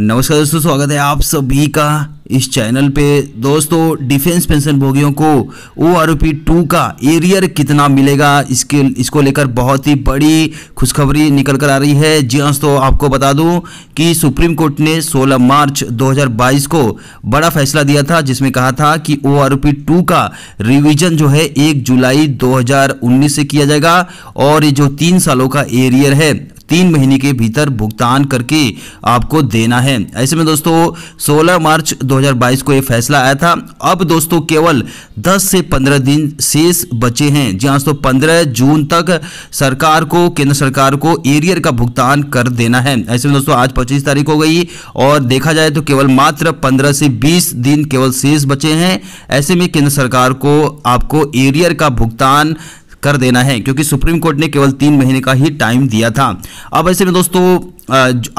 नमस्कार दोस्तों स्वागत है आप सभी का इस चैनल पे दोस्तों डिफेंस पेंशन भोगियों को ओ आर पी टू का एरियर कितना मिलेगा इसके इसको लेकर बहुत ही बड़ी खुशखबरी निकल कर आ रही है जी हाँ दोस्तों आपको बता दूं कि सुप्रीम कोर्ट ने 16 मार्च 2022 को बड़ा फैसला दिया था जिसमें कहा था कि ओ आर पी टू का रिविजन जो है एक जुलाई 2019 से किया जाएगा और ये जो तीन सालों का एरियर है तीन महीने के भीतर भुगतान करके आपको देना है ऐसे में दोस्तों 16 मार्च 2022 को यह फैसला आया था अब दोस्तों केवल 10 से 15 दिन शेष बचे हैं जी हाँ दोस्तों पंद्रह जून तक सरकार को केंद्र सरकार को एरियर का भुगतान कर देना है ऐसे में दोस्तों आज पच्चीस तारीख हो गई और देखा जाए तो केवल मात्र पंद्रह से बीस दिन केवल शेष बचे हैं ऐसे में केंद्र सरकार को आपको एरियर का भुगतान कर देना है क्योंकि सुप्रीम कोर्ट ने केवल तीन महीने का ही टाइम दिया था अब ऐसे में दोस्तों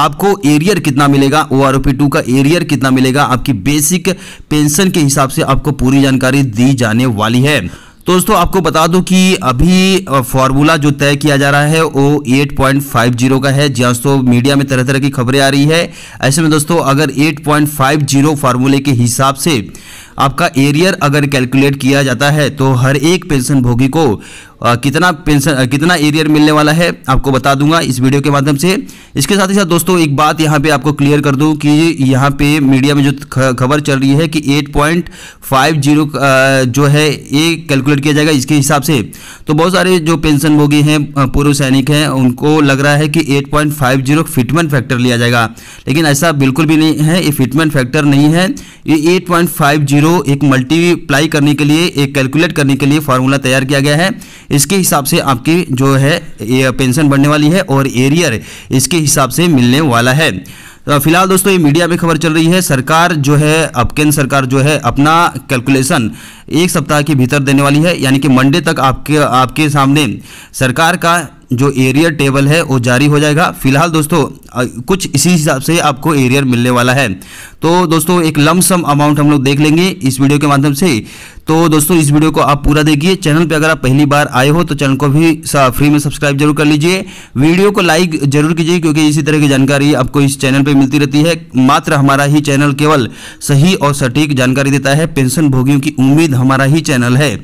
आपको एरियर कितना मिलेगा ओ आर पी टू का एरियर कितना मिलेगा आपकी बेसिक पेंशन के हिसाब से आपको पूरी जानकारी दी जाने वाली है तो दोस्तों आपको बता दूं कि अभी फॉर्मूला जो तय किया जा रहा है वो 8.50 का है जी हाँ दोस्तों मीडिया में तरह तरह की खबरें आ रही है ऐसे में दोस्तों अगर 8.50 फार्मूले के हिसाब से आपका एरियर अगर कैलकुलेट किया जाता है तो हर एक पेंशन भोगी को आ, कितना पेंशन कितना एरियर मिलने वाला है आपको बता दूंगा इस वीडियो के माध्यम से इसके साथ ही साथ दोस्तों एक बात यहाँ पे आपको क्लियर कर दूं कि यहाँ पे मीडिया में जो खबर चल रही है कि 8.50 जो है ये कैलकुलेट किया जाएगा इसके हिसाब से तो बहुत सारे जो पेंशन भोगी हैं पूर्व सैनिक हैं उनको लग रहा है कि एट फिटमेंट फैक्टर लिया जाएगा लेकिन ऐसा बिल्कुल भी नहीं है ये फिटमेंट फैक्टर नहीं है ये एट एक मल्टीप्लाई करने के लिए एक कैलकुलेट करने के लिए फार्मूला तैयार किया गया है इसके हिसाब से आपकी जो है पेंशन बढ़ने वाली है और एरियर इसके हिसाब से मिलने वाला है तो फिलहाल दोस्तों ये मीडिया में खबर चल रही है सरकार जो है अब केंद्र सरकार जो है अपना कैलकुलेशन एक सप्ताह के भीतर देने वाली है यानी कि मंडे तक आपके आपके सामने सरकार का जो एरियर टेबल है वो जारी हो जाएगा फिलहाल दोस्तों कुछ इसी हिसाब से आपको एरियर मिलने वाला है तो दोस्तों एक लमसम अमाउंट हम लोग देख लेंगे इस वीडियो के माध्यम से तो दोस्तों इस वीडियो को आप पूरा देखिए चैनल पे अगर आप पहली बार आए हो तो चैनल को भी फ्री में सब्सक्राइब जरूर कर लीजिए वीडियो को लाइक जरूर कीजिए क्योंकि इसी तरह की जानकारी आपको इस चैनल पे मिलती रहती है मात्र हमारा ही चैनल केवल सही और सटीक जानकारी देता है पेंशन भोगियों की उम्मीद हमारा ही चैनल है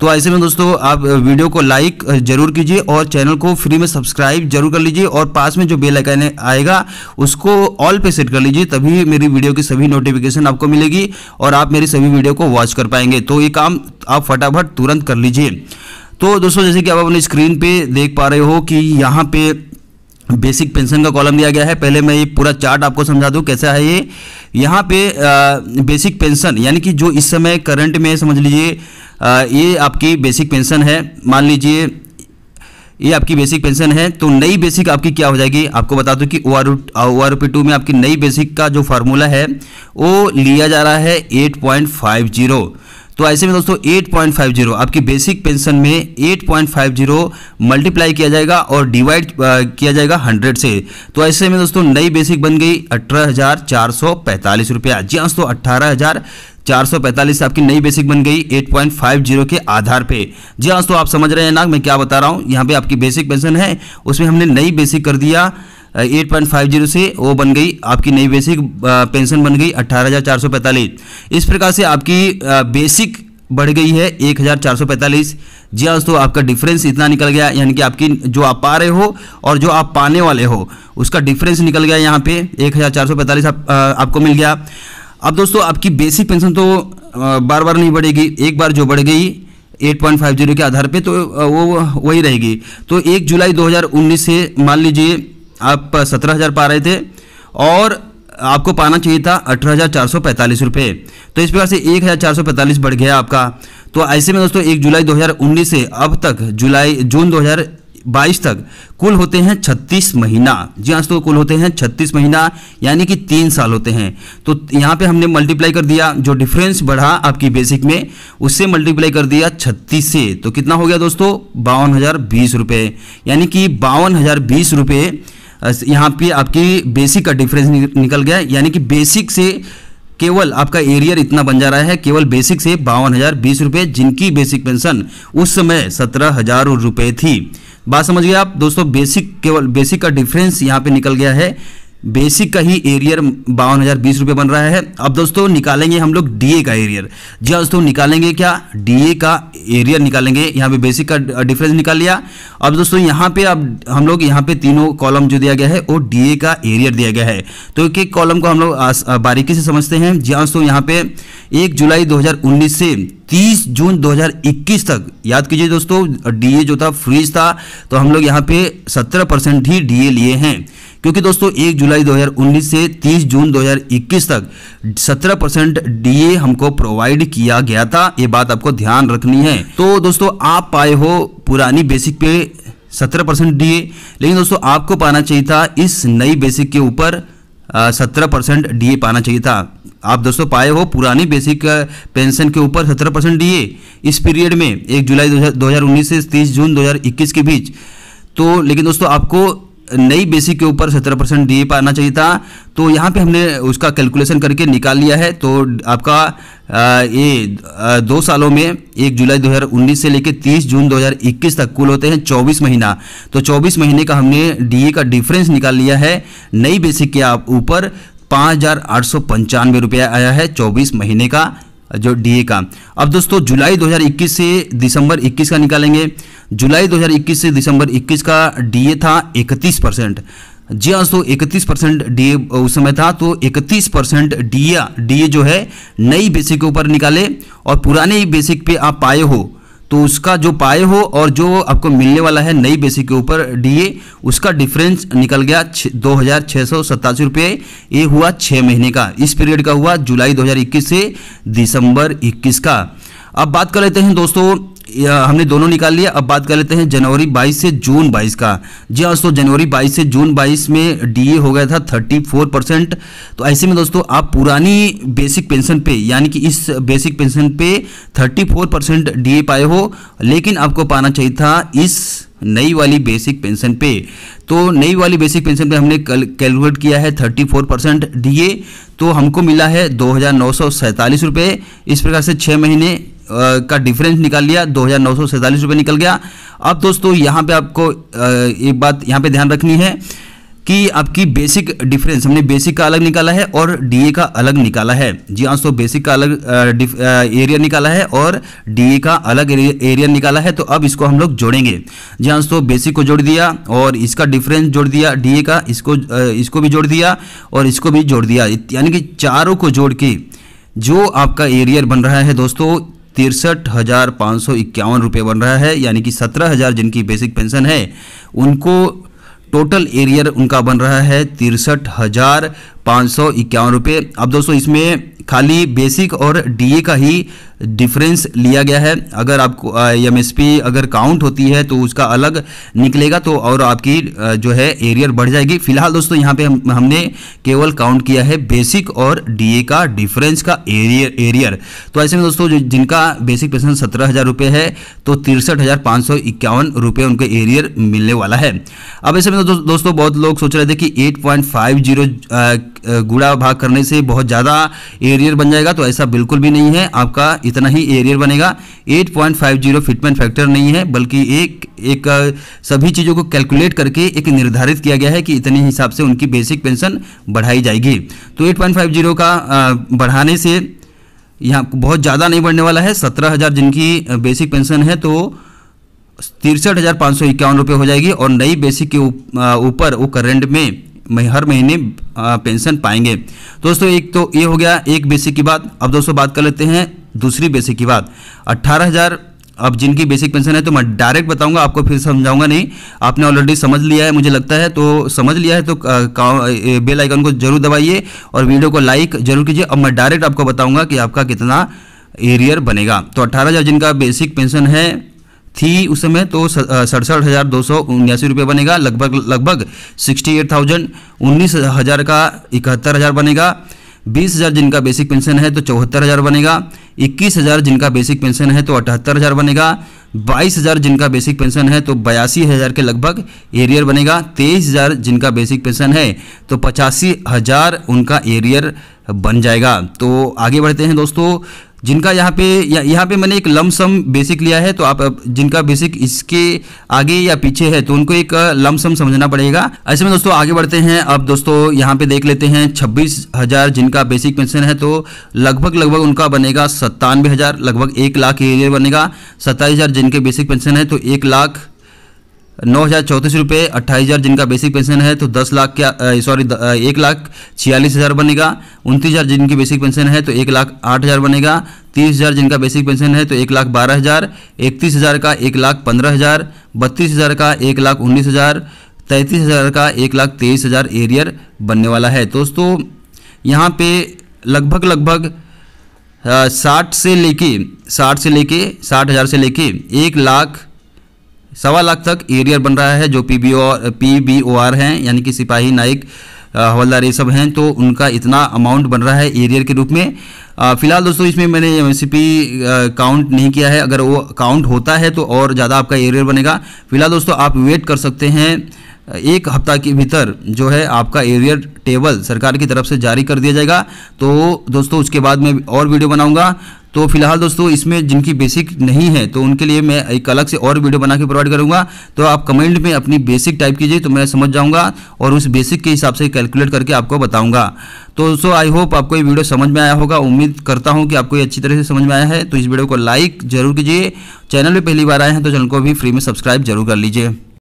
तो ऐसे में दोस्तों आप वीडियो को लाइक जरूर कीजिए और चैनल को फ्री में सब्सक्राइब जरूर कर लीजिए और पास में जो बेलाइकन आएगा उसको ऑल पे सेट कर लीजिए तभी मेरी वीडियो की सभी नोटिफिकेशन आपको मिलेगी और आप मेरी सभी वीडियो को वॉच कर पाएंगे तो एक काम आप फटाफट तुरंत कर लीजिए तो दोस्तों जैसे कि आप अपने स्क्रीन पे देख पा रहे हो कि यहाँ पे बेसिक पेंशन का कॉलम दिया गया है पहले मैं ये पूरा चार्ट आपको समझा दूँ कैसा है ये यहाँ पे आ, बेसिक पेंशन यानी कि जो इस समय करंट में समझ लीजिए ये आपकी बेसिक पेंशन है मान लीजिए ये आपकी बेसिक पेंशन है तो नई बेसिक आपकी क्या हो जाएगी आपको बता दूं कि ओ आर ओ टू में आपकी नई बेसिक का जो फार्मूला है वो लिया जा रहा है 8.50 पॉइंट फाइव जीरो तो ऐसे में दोस्तों 8.50 आपकी बेसिक पेंशन में 8.50 मल्टीप्लाई किया जाएगा और डिवाइड किया जाएगा 100 से तो ऐसे में दोस्तों नई बेसिक बन गई अठारह रुपया जी हाँ दोस्तों अट्ठारह चार 445 आपकी नई बेसिक बन गई 8.50 के आधार पे जी हाँ दोस्तों आप समझ रहे हैं ना मैं क्या बता रहा हूँ यहाँ पे आपकी बेसिक पेंशन है उसमें हमने नई बेसिक कर दिया एट पॉइंट फाइव जीरो से वो बन गई आपकी नई बेसिक पेंशन बन गई अट्ठारह हज़ार चार सौ पैंतालीस इस प्रकार से आपकी बेसिक बढ़ गई है एक हज़ार चार सौ पैंतालीस जी हाँ दोस्तों आपका डिफरेंस इतना निकल गया यानी कि आपकी जो आप पा रहे हो और जो आप पाने वाले हो उसका डिफरेंस निकल गया यहाँ पे एक हज़ार चार सौ पैंतालीस आप, आपको मिल गया अब दोस्तों आपकी बेसिक पेंशन तो बार बार नहीं बढ़ेगी एक बार जो बढ़ गई 8.50 के आधार पे तो वो वही रहेगी तो एक जुलाई 2019 से मान लीजिए आप सत्रह हज़ार पा रहे थे और आपको पाना चाहिए था अठारह हज़ार चार सौ पैंतालीस रुपये तो इस प्रकार से एक हज़ार चार सौ पैंतालीस बढ़ गया आपका तो ऐसे में दोस्तों एक जुलाई दो हज़ार उन्नीस से अब तक जुलाई जून दो हज़ार बाईस तक कुल होते हैं छत्तीस महीना जी हाँ दोस्तों कुल होते हैं छत्तीस महीना यानी कि तीन साल होते हैं तो यहाँ पे हमने मल्टीप्लाई कर दिया जो डिफरेंस बढ़ा आपकी बेसिक में उससे मल्टीप्लाई कर दिया छत्तीस से तो कितना हो गया दोस्तों बावन हज़ार बीस रुपये यानी कि बावन हज़ार बीस रुपये यहाँ पे आपकी बेसिक का डिफरेंस निकल गया यानी कि बेसिक से केवल आपका एरियर इतना बन जा रहा है केवल बेसिक से बावन हज़ार बीस रुपये जिनकी बेसिक पेंशन उस समय सत्रह हज़ार रुपये थी बात समझ गए आप दोस्तों बेसिक केवल बेसिक का डिफरेंस यहाँ पे निकल गया है बेसिक का ही एरियर बावन हज़ार बीस रुपये बन रहा है अब दोस्तों निकालेंगे हम लोग डीए का एरियर जी हाँ दोस्तों निकालेंगे क्या डीए का एरियर निकालेंगे यहाँ पे बेसिक का डिफरेंस निकाल लिया अब दोस्तों यहाँ पे अब हम लोग यहाँ पे तीनों कॉलम जो दिया गया है वो डीए का एरियर दिया गया है तो एक एक कॉलम को हम लोग बारीकी से समझते हैं जी हाँ दोस्तों यहाँ पे एक जुलाई दो से 30 जून 2021 तक याद कीजिए दोस्तों डीए जो था फ्रीज था तो हम लोग यहाँ पे 17 परसेंट ही डीए लिए हैं क्योंकि दोस्तों 1 जुलाई 2019 से 30 जून 2021 तक 17 परसेंट डी हमको प्रोवाइड किया गया था ये बात आपको ध्यान रखनी है तो दोस्तों आप पाए हो पुरानी बेसिक पे 17 परसेंट डी लेकिन दोस्तों आपको पाना चाहिए था इस नई बेसिक के ऊपर सत्रह परसेंट डी पाना चाहिए था आप दोस्तों पाए हो पुरानी बेसिक पेंशन के ऊपर 17 परसेंट डी इस पीरियड में एक जुलाई 2019 से 30 जून 2021 के बीच तो लेकिन दोस्तों आपको नई बेसिक के ऊपर 17 परसेंट डी पाना चाहिए था तो यहाँ पे हमने उसका कैलकुलेशन करके निकाल लिया है तो आपका ये दो सालों में एक जुलाई 2019 से लेकर 30 जून 2021 तक कुल होते हैं 24 महीना तो 24 महीने का हमने डीए का डिफरेंस निकाल लिया है नई बेसिक के ऊपर पाँच हज़ार आठ सौ पंचानवे रुपया आया है चौबीस महीने का जो डीए का अब दोस्तों जुलाई 2021 से दिसंबर 21 का निकालेंगे जुलाई 2021 से दिसंबर 21 का डीए था 31 परसेंट जी हाँ दोस्तों इकतीस परसेंट डी उस समय था तो इकतीस परसेंट डी डी जो है नई बेसिक के ऊपर निकाले और पुराने बेसिक पे आप पाए हो तो उसका जो पाए हो और जो आपको मिलने वाला है नई बेसिक के ऊपर डीए उसका डिफरेंस निकल गया दो हज़ार छः सौ सतासी रुपये ये हुआ छः महीने का इस पीरियड का हुआ जुलाई 2021 से दिसंबर 21 का अब बात कर लेते हैं दोस्तों हमने दोनों निकाल लिया अब बात कर लेते हैं जनवरी 22 से जून 22 का जी हाँ दोस्तों जनवरी 22 से जून 22 में डीए हो गया था 34 परसेंट तो ऐसे में दोस्तों आप पुरानी बेसिक पेंशन पे यानी कि इस बेसिक पेंशन पे 34 परसेंट डी पाए हो लेकिन आपको पाना चाहिए था इस नई वाली बेसिक पेंशन पे तो नई वाली बेसिक पेंशन पे हमने कैलकुलेट किया है 34 परसेंट डी तो हमको मिला है दो हज़ार इस प्रकार से छः महीने का डिफरेंस निकाल लिया दो रुपए निकल गया अब दोस्तों यहाँ पे आपको एक बात यहाँ पे ध्यान रखनी है कि आपकी बेसिक डिफरेंस हमने बेसिक का अलग निकाला है और डीए का अलग निकाला है जी हाँ सो बेसिक का अलग एरिया निकाला है और डीए का अलग एरिया निकाला है तो अब इसको हम लोग जोड़ेंगे जी हाँ सो बेसिक को जोड़ दिया और इसका डिफरेंस जोड़ दिया डीए का इसको इसको भी जोड़ दिया और इसको भी जोड़ दिया यानी कि चारों को जोड़ के जो आपका एरियर बन रहा है दोस्तों तिरसठ हज़ार पाँच सौ इक्यावन रुपये बन रहा है यानी कि सत्रह हज़ार जिनकी बेसिक पेंशन है उनको टोटल एरियर उनका बन रहा है तिरसठ हज़ार पाँच सौ इक्यावन रुपये अब दोस्तों इसमें खाली बेसिक और डीए का ही डिफरेंस लिया गया है अगर आपको एमएसपी अगर काउंट होती है तो उसका अलग निकलेगा तो और आपकी जो है एरियर बढ़ जाएगी फिलहाल दोस्तों यहाँ पे हम हमने केवल काउंट किया है बेसिक और डीए का डिफरेंस का एरियर एरियर तो ऐसे में दोस्तों जिनका बेसिक पेंशन सत्रह हज़ार रुपये है तो तिरसठ हज़ार पाँच सौ इक्यावन रुपये उनके एरियर मिलने वाला है अब ऐसे में दो, तो दोस्तों बहुत लोग सोच रहे थे कि एट पॉइंट फाइव जीरो गुड़ा भाग करने से बहुत ज़्यादा एरियर बन जाएगा तो ऐसा बिल्कुल भी नहीं है आपका इतना ही एरियर बनेगा 8.50 फिटमेंट फैक्टर नहीं है बल्कि एक एक सभी चीज़ों को कैलकुलेट करके एक निर्धारित किया गया है कि इतने हिसाब से उनकी बेसिक पेंशन बढ़ाई जाएगी तो 8.50 का बढ़ाने से यहाँ बहुत ज़्यादा नहीं बढ़ने वाला है सत्रह हज़ार जिनकी बेसिक पेंशन है तो तिरसठ हज़ार पाँच सौ इक्यावन रुपये हो जाएगी और नई बेसिक के ऊपर वो करेंट में हर महीने पेंशन पाएंगे दोस्तों एक तो ये हो गया एक बेसिक की बात अब दोस्तों बात कर लेते हैं दूसरी बेसिक की बात अट्ठारह हज़ार अब जिनकी बेसिक पेंशन है तो मैं डायरेक्ट बताऊंगा आपको फिर समझाऊंगा नहीं आपने ऑलरेडी समझ लिया है मुझे लगता है तो समझ लिया है तो बेल आइकन को जरूर दबाइए और वीडियो को लाइक जरूर कीजिए अब मैं डायरेक्ट आपको बताऊंगा कि आपका कितना एरियर बनेगा तो अट्ठारह जिनका बेसिक पेंशन है थी उस समय तो सड़सठ हज़ार दो सौ उन्यासी रुपये बनेगा लगभग लगभग सिक्सटी एट थाउजेंड उन्नीस हज़ार का इकहत्तर हज़ार बनेगा बीस हज़ार जिनका बेसिक पेंशन है तो चौहत्तर हज़ार बनेगा इक्कीस हज़ार जिनका बेसिक पेंशन है तो अठहत्तर हज़ार बनेगा बाईस हज़ार जिनका बेसिक पेंशन है तो बयासी हज़ार के लगभग एरियर बनेगा तेईस हज़ार जिनका बेसिक पेंशन है तो पचासी हज़ार उनका एरियर बन जाएगा तो आगे बढ़ते हैं दोस्तों जिनका यहाँ पे यहाँ पे मैंने एक लमसम बेसिक लिया है तो आप जिनका बेसिक इसके आगे या पीछे है तो उनको एक लमसम समझना पड़ेगा ऐसे में दोस्तों आगे बढ़ते हैं अब दोस्तों यहाँ पे देख लेते हैं छब्बीस हजार जिनका बेसिक पेंशन है तो लगभग लगभग उनका बनेगा सत्तानवे हजार लगभग एक लाख ये बनेगा सत्ताईस हजार जिनके बेसिक पेंशन है तो एक लाख नौ हज़ार चौंतीस रुपये अट्ठाईस हज़ार जिनका बेसिक पेंशन है तो दस लाख क्या सॉरी एक लाख छियालीस हज़ार बनेगा उनतीस हज़ार जिनकी बेसिक पेंशन है तो एक लाख आठ हज़ार बनेगा तीस हज़ार जिनका बेसिक पेंशन है तो एक लाख बारह हज़ार इकतीस हज़ार का एक लाख पंद्रह हज़ार बत्तीस हज़ार का एक लाख उन्नीस हज़ार तैंतीस हज़ार का एक लाख तेईस हज़ार एरियर बनने वाला है दोस्तों यहाँ पे लगभग लगभग साठ से लेके साठ से लेके साठ हज़ार से लेके एक लाख सवा लाख तक एरियर बन रहा है जो P B O P B O R हैं यानी कि सिपाही नाइक हवलदार ये सब हैं तो उनका इतना अमाउंट बन रहा है एरियर के रूप में फिलहाल दोस्तों इसमें मैंने एम काउंट नहीं किया है अगर वो काउंट होता है तो और ज़्यादा आपका एरियर बनेगा फिलहाल दोस्तों आप वेट कर सकते हैं एक हफ्ता के भीतर जो है आपका एरियर टेबल सरकार की तरफ से जारी कर दिया जाएगा तो दोस्तों उसके बाद मैं और वीडियो बनाऊंगा तो फिलहाल दोस्तों इसमें जिनकी बेसिक नहीं है तो उनके लिए मैं एक अलग से और वीडियो बना के प्रोवाइड करूँगा तो आप कमेंट में अपनी बेसिक टाइप कीजिए तो मैं समझ जाऊँगा और उस बेसिक के हिसाब से कैलकुलेट करके आपको बताऊँगा तो दोस्तों आई होप आपको ये वीडियो समझ में आया होगा उम्मीद करता हूँ कि आपको ये अच्छी तरह से समझ में आया है तो इस वीडियो को लाइक जरूर कीजिए चैनल पर पहली बार आए हैं तो चैनल को भी फ्री में सब्सक्राइब जरूर कर लीजिए